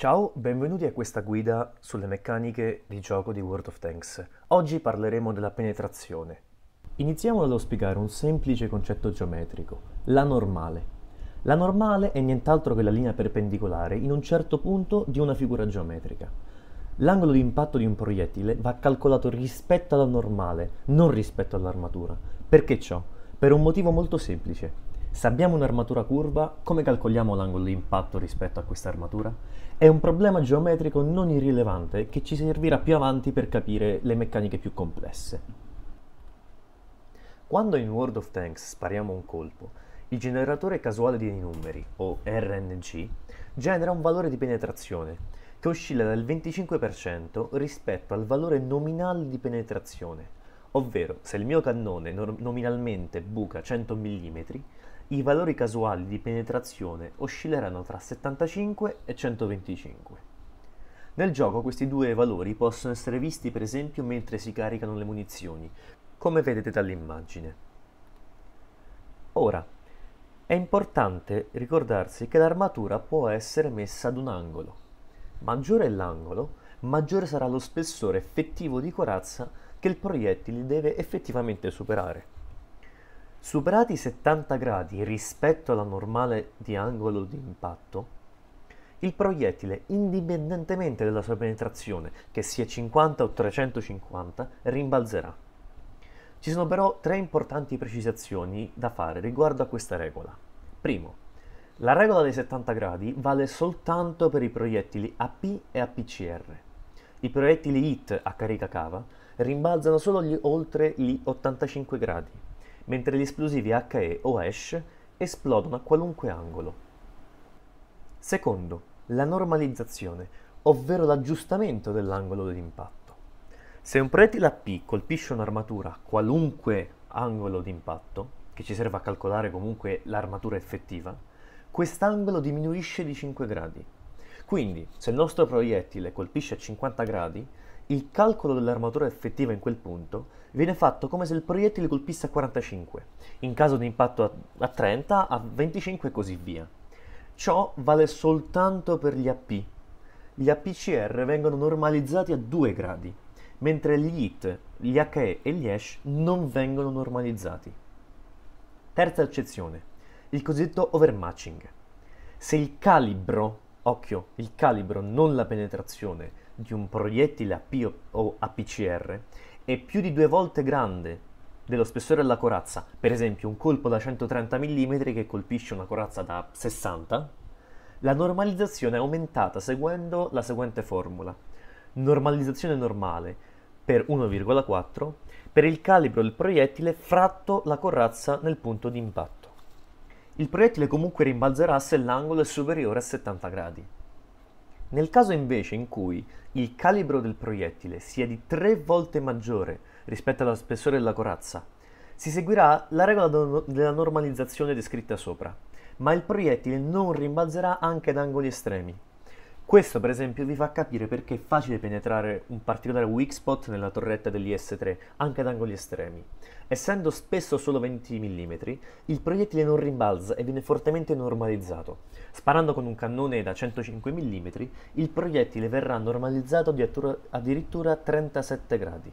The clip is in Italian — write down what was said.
Ciao, benvenuti a questa guida sulle meccaniche di gioco di World of Tanks. Oggi parleremo della penetrazione. Iniziamo dallo spiegare un semplice concetto geometrico, la normale. La normale è nient'altro che la linea perpendicolare in un certo punto di una figura geometrica. L'angolo di impatto di un proiettile va calcolato rispetto alla normale, non rispetto all'armatura. Perché ciò? Per un motivo molto semplice. Se abbiamo un'armatura curva, come calcoliamo l'angolo di impatto rispetto a questa armatura? È un problema geometrico non irrilevante che ci servirà più avanti per capire le meccaniche più complesse. Quando in World of Tanks spariamo un colpo, il generatore casuale di numeri, o RNG, genera un valore di penetrazione che oscilla dal 25% rispetto al valore nominale di penetrazione, ovvero se il mio cannone nominalmente buca 100 mm, i valori casuali di penetrazione oscilleranno tra 75 e 125. Nel gioco questi due valori possono essere visti per esempio mentre si caricano le munizioni, come vedete dall'immagine. Ora, è importante ricordarsi che l'armatura può essere messa ad un angolo. Maggiore è l'angolo, maggiore sarà lo spessore effettivo di corazza che il proiettile deve effettivamente superare. Superati i 70 gradi rispetto alla normale di angolo di impatto, il proiettile, indipendentemente dalla sua penetrazione, che sia 50 o 350, rimbalzerà. Ci sono però tre importanti precisazioni da fare riguardo a questa regola. Primo, la regola dei 70 gradi vale soltanto per i proiettili AP e APCR. I proiettili HIT a carica cava rimbalzano solo gli oltre gli 85 gradi mentre gli esplosivi HE o hash esplodono a qualunque angolo. Secondo, la normalizzazione, ovvero l'aggiustamento dell'angolo dell'impatto. Se un proiettile AP colpisce un'armatura a qualunque angolo d'impatto, che ci serve a calcolare comunque l'armatura effettiva, quest'angolo diminuisce di 5 gradi. Quindi, se il nostro proiettile colpisce a 50 gradi, il calcolo dell'armatura effettiva in quel punto viene fatto come se il proiettile colpisse a 45, in caso di impatto a 30, a 25 e così via. Ciò vale soltanto per gli AP. Gli APCR vengono normalizzati a 2 gradi, mentre gli HIT, gli HE e gli ESH non vengono normalizzati. Terza eccezione, il cosiddetto overmatching. Se il calibro Occhio, il calibro, non la penetrazione, di un proiettile AP o APCR è più di due volte grande dello spessore della corazza. Per esempio, un colpo da 130 mm che colpisce una corazza da 60, la normalizzazione è aumentata seguendo la seguente formula. Normalizzazione normale per 1,4 per il calibro del proiettile fratto la corazza nel punto di impatto il proiettile comunque rimbalzerà se l'angolo è superiore a 70 gradi. Nel caso invece in cui il calibro del proiettile sia di 3 volte maggiore rispetto allo spessore della corazza, si seguirà la regola della normalizzazione descritta sopra, ma il proiettile non rimbalzerà anche ad angoli estremi. Questo per esempio vi fa capire perché è facile penetrare un particolare weak spot nella torretta dell'IS-3, anche ad angoli estremi. Essendo spesso solo 20 mm, il proiettile non rimbalza e viene fortemente normalizzato. Sparando con un cannone da 105 mm, il proiettile verrà normalizzato addirittura a 37 gradi.